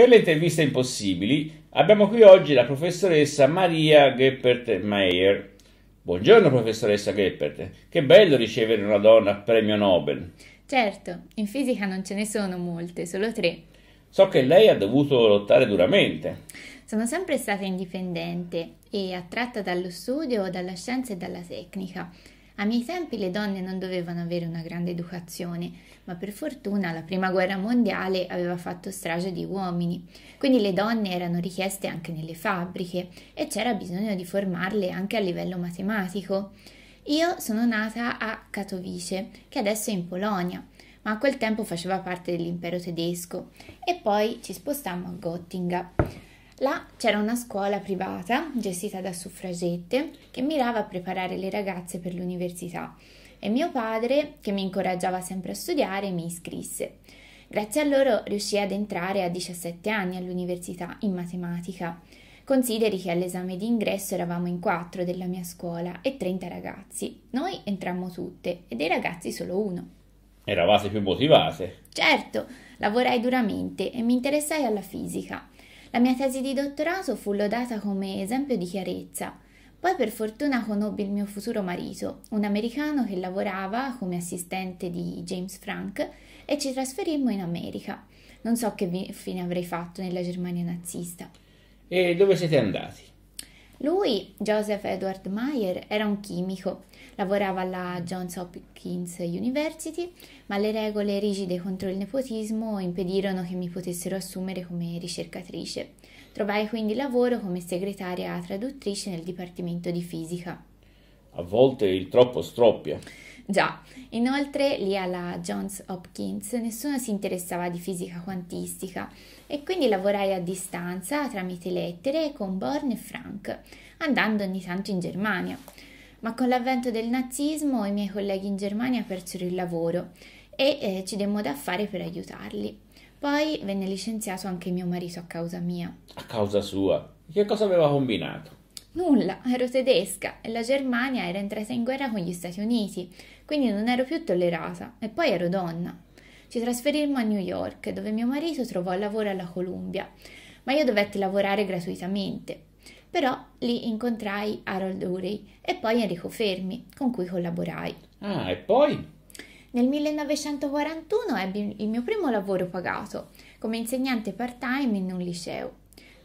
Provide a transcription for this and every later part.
Per le interviste impossibili abbiamo qui oggi la professoressa Maria Geppert-Meyer. Buongiorno professoressa Geppert, che bello ricevere una donna premio Nobel. Certo, in fisica non ce ne sono molte, solo tre. So che lei ha dovuto lottare duramente. Sono sempre stata indipendente e attratta dallo studio, dalla scienza e dalla tecnica. A miei tempi le donne non dovevano avere una grande educazione, ma per fortuna la prima guerra mondiale aveva fatto strage di uomini, quindi le donne erano richieste anche nelle fabbriche e c'era bisogno di formarle anche a livello matematico. Io sono nata a Katowice, che adesso è in Polonia, ma a quel tempo faceva parte dell'impero tedesco, e poi ci spostammo a Gottinga. Là c'era una scuola privata gestita da suffragette che mirava a preparare le ragazze per l'università e mio padre, che mi incoraggiava sempre a studiare, mi iscrisse. Grazie a loro riuscii ad entrare a 17 anni all'università in matematica. Consideri che all'esame di ingresso eravamo in quattro della mia scuola e 30 ragazzi. Noi entrammo tutte e dei ragazzi solo uno. Eravate più motivate? Certo, lavorai duramente e mi interessai alla fisica. La mia tesi di dottorato fu lodata come esempio di chiarezza. Poi per fortuna conobbi il mio futuro marito, un americano che lavorava come assistente di James Frank e ci trasferimmo in America. Non so che fine avrei fatto nella Germania nazista. E dove siete andati? Lui, Joseph Edward Meyer, era un chimico, lavorava alla Johns Hopkins University, ma le regole rigide contro il nepotismo impedirono che mi potessero assumere come ricercatrice. Trovai quindi lavoro come segretaria traduttrice nel Dipartimento di Fisica. A volte il troppo stroppia. Già, inoltre lì alla Johns Hopkins nessuno si interessava di fisica quantistica e quindi lavorai a distanza tramite lettere con Born e Frank, andando ogni tanto in Germania. Ma con l'avvento del nazismo i miei colleghi in Germania persero il lavoro e eh, ci demmo da fare per aiutarli. Poi venne licenziato anche mio marito a causa mia. A causa sua? Che cosa aveva combinato? Nulla, ero tedesca e la Germania era entrata in guerra con gli Stati Uniti, quindi non ero più tollerata e poi ero donna. Ci trasferimmo a New York, dove mio marito trovò lavoro alla Columbia, ma io dovetti lavorare gratuitamente. Però lì incontrai Harold Urey e poi Enrico Fermi, con cui collaborai. Ah, e poi? Nel 1941 ebbi il mio primo lavoro pagato, come insegnante part-time in un liceo.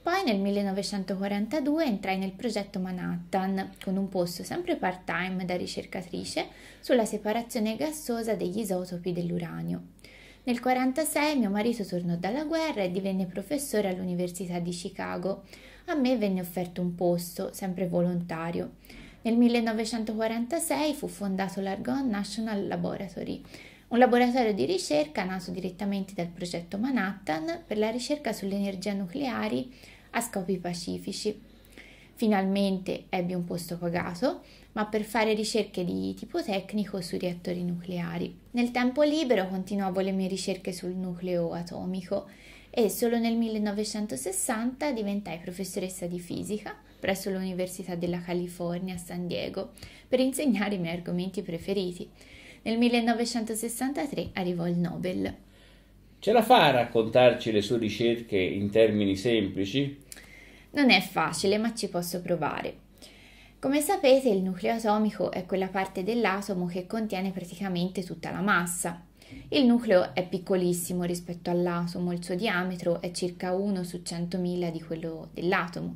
Poi nel 1942 entrai nel progetto Manhattan con un posto sempre part-time da ricercatrice sulla separazione gassosa degli isotopi dell'uranio. Nel 1946 mio marito tornò dalla guerra e divenne professore all'Università di Chicago. A me venne offerto un posto, sempre volontario. Nel 1946 fu fondato l'Argonne National Laboratory, un laboratorio di ricerca nato direttamente dal progetto Manhattan per la ricerca sulle energie nucleari a scopi pacifici. Finalmente ebbe un posto pagato, ma per fare ricerche di tipo tecnico sui reattori nucleari. Nel tempo libero continuavo le mie ricerche sul nucleo atomico e solo nel 1960 diventai professoressa di fisica presso l'Università della California a San Diego per insegnare i miei argomenti preferiti. Nel 1963 arrivò il Nobel. Ce la fa a raccontarci le sue ricerche in termini semplici? Non è facile, ma ci posso provare. Come sapete, il nucleo atomico è quella parte dell'atomo che contiene praticamente tutta la massa. Il nucleo è piccolissimo rispetto all'atomo, il suo diametro è circa 1 su 100.000 di quello dell'atomo.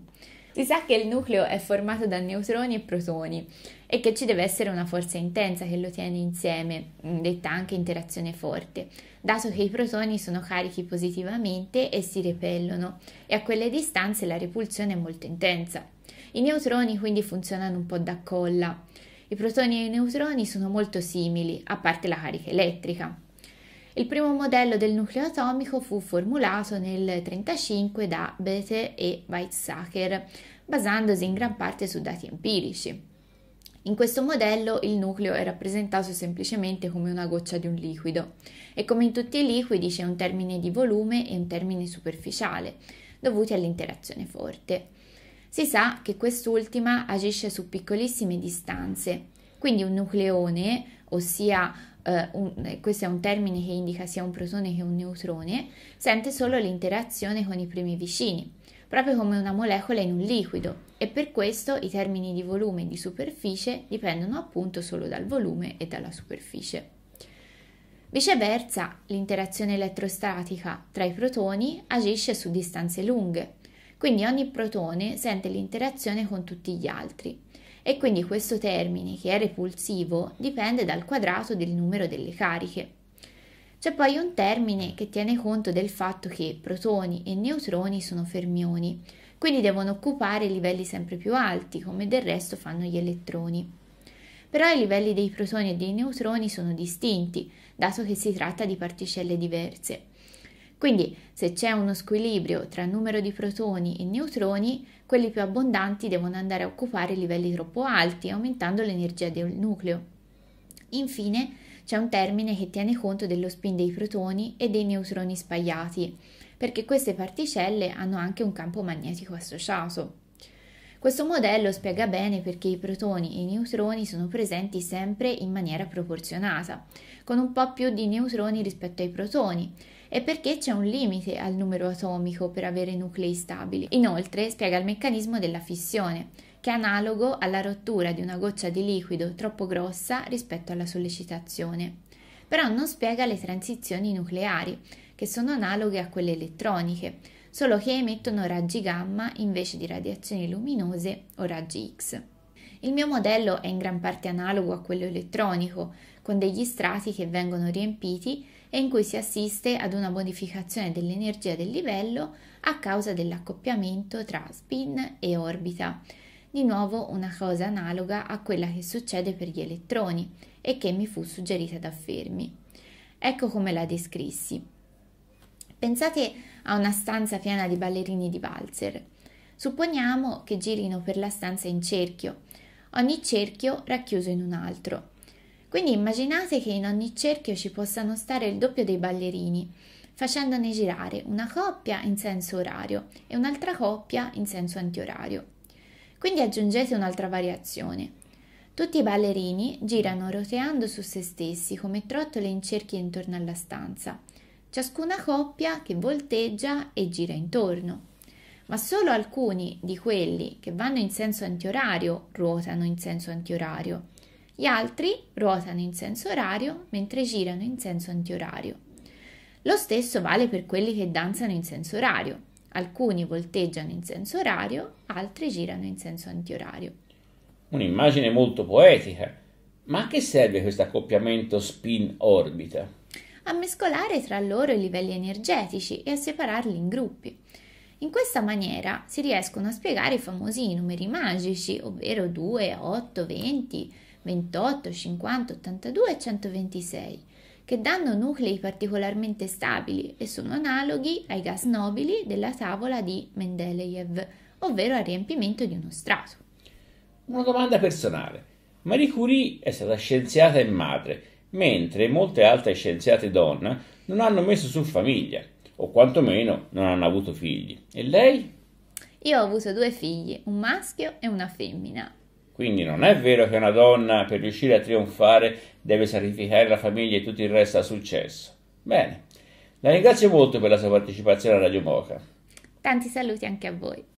Si sa che il nucleo è formato da neutroni e protoni e che ci deve essere una forza intensa che lo tiene insieme, mm, detta anche interazione forte, dato che i protoni sono carichi positivamente e si repellono e a quelle distanze la repulsione è molto intensa. I neutroni quindi funzionano un po' da colla. I protoni e i neutroni sono molto simili, a parte la carica elettrica. Il primo modello del nucleo atomico fu formulato nel 1935 da Bethe e Weizsäcker, basandosi in gran parte su dati empirici. In questo modello il nucleo è rappresentato semplicemente come una goccia di un liquido e come in tutti i liquidi c'è un termine di volume e un termine superficiale, dovuti all'interazione forte. Si sa che quest'ultima agisce su piccolissime distanze, quindi un nucleone, ossia eh, un, eh, questo è un termine che indica sia un protone che un neutrone, sente solo l'interazione con i primi vicini, proprio come una molecola in un liquido, e per questo i termini di volume e di superficie dipendono appunto solo dal volume e dalla superficie. Viceversa, l'interazione elettrostatica tra i protoni agisce su distanze lunghe, quindi ogni protone sente l'interazione con tutti gli altri e quindi questo termine, che è repulsivo, dipende dal quadrato del numero delle cariche. C'è poi un termine che tiene conto del fatto che protoni e neutroni sono fermioni, quindi devono occupare livelli sempre più alti, come del resto fanno gli elettroni. Però i livelli dei protoni e dei neutroni sono distinti, dato che si tratta di particelle diverse. Quindi se c'è uno squilibrio tra numero di protoni e neutroni, quelli più abbondanti devono andare a occupare livelli troppo alti, aumentando l'energia del nucleo. Infine, c'è un termine che tiene conto dello spin dei protoni e dei neutroni spagliati, perché queste particelle hanno anche un campo magnetico associato. Questo modello spiega bene perché i protoni e i neutroni sono presenti sempre in maniera proporzionata, con un po' più di neutroni rispetto ai protoni, è perché c'è un limite al numero atomico per avere nuclei stabili. Inoltre spiega il meccanismo della fissione, che è analogo alla rottura di una goccia di liquido troppo grossa rispetto alla sollecitazione. Però non spiega le transizioni nucleari, che sono analoghe a quelle elettroniche, solo che emettono raggi gamma invece di radiazioni luminose o raggi X. Il mio modello è in gran parte analogo a quello elettronico, con degli strati che vengono riempiti e in cui si assiste ad una modificazione dell'energia del livello a causa dell'accoppiamento tra spin e orbita. Di nuovo una cosa analoga a quella che succede per gli elettroni e che mi fu suggerita da Fermi. Ecco come la descrissi. Pensate a una stanza piena di ballerini di valzer. Supponiamo che girino per la stanza in cerchio, ogni cerchio racchiuso in un altro. Quindi immaginate che in ogni cerchio ci possano stare il doppio dei ballerini, facendone girare una coppia in senso orario e un'altra coppia in senso antiorario. Quindi aggiungete un'altra variazione. Tutti i ballerini girano roteando su se stessi come trottole in cerchi intorno alla stanza, ciascuna coppia che volteggia e gira intorno. Ma solo alcuni di quelli che vanno in senso antiorario ruotano in senso antiorario gli altri ruotano in senso orario mentre girano in senso antiorario. Lo stesso vale per quelli che danzano in senso orario. Alcuni volteggiano in senso orario, altri girano in senso antiorario. Un'immagine molto poetica. Ma a che serve questo accoppiamento spin-orbita? A mescolare tra loro i livelli energetici e a separarli in gruppi. In questa maniera si riescono a spiegare i famosi numeri magici, ovvero 2, 8, 20, 28, 50, 82 e 126, che danno nuclei particolarmente stabili e sono analoghi ai gas nobili della tavola di Mendeleev, ovvero al riempimento di uno strato. Una domanda personale. Marie Curie è stata scienziata e madre, mentre molte altre scienziate donne non hanno messo su famiglia, o quantomeno non hanno avuto figli. E lei? Io ho avuto due figli, un maschio e una femmina, quindi non è vero che una donna per riuscire a trionfare deve sacrificare la famiglia e tutto il resto al successo. Bene, la ringrazio molto per la sua partecipazione a Radio Moca. Tanti saluti anche a voi.